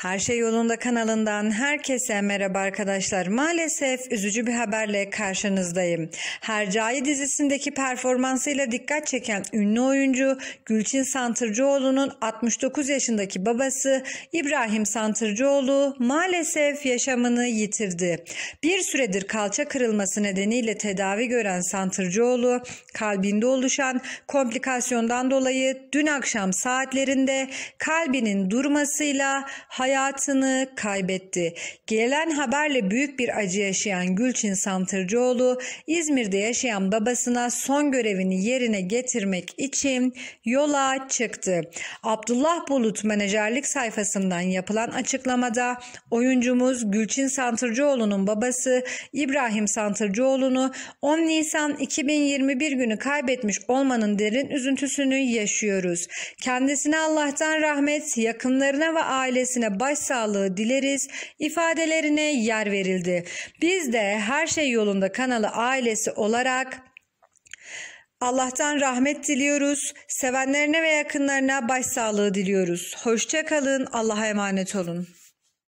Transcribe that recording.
Her Şey Yolunda kanalından herkese merhaba arkadaşlar. Maalesef üzücü bir haberle karşınızdayım. Hercai dizisindeki performansıyla dikkat çeken ünlü oyuncu Gülçin Santırcıoğlu'nun 69 yaşındaki babası İbrahim Santırcıoğlu maalesef yaşamını yitirdi. Bir süredir kalça kırılması nedeniyle tedavi gören Santırcıoğlu kalbinde oluşan komplikasyondan dolayı dün akşam saatlerinde kalbinin durmasıyla hayatını hayatını kaybetti. Gelen haberle büyük bir acı yaşayan Gülçin Samtırcıoğlu, İzmir'de yaşayan babasına son görevini yerine getirmek için yola çıktı. Abdullah Bulut menajerlik sayfasından yapılan açıklamada oyuncumuz Gülçin Santırcıoğlu'nun babası İbrahim Santırcıoğlu'nu 10 Nisan 2021 günü kaybetmiş olmanın derin üzüntüsünü yaşıyoruz. Kendisine Allah'tan rahmet, yakınlarına ve ailesine başsağlığı dileriz ifadelerine yer verildi. Biz de her şey yolunda kanalı ailesi olarak Allah'tan rahmet diliyoruz. Sevenlerine ve yakınlarına başsağlığı diliyoruz. Hoşça kalın. Allah'a emanet olun.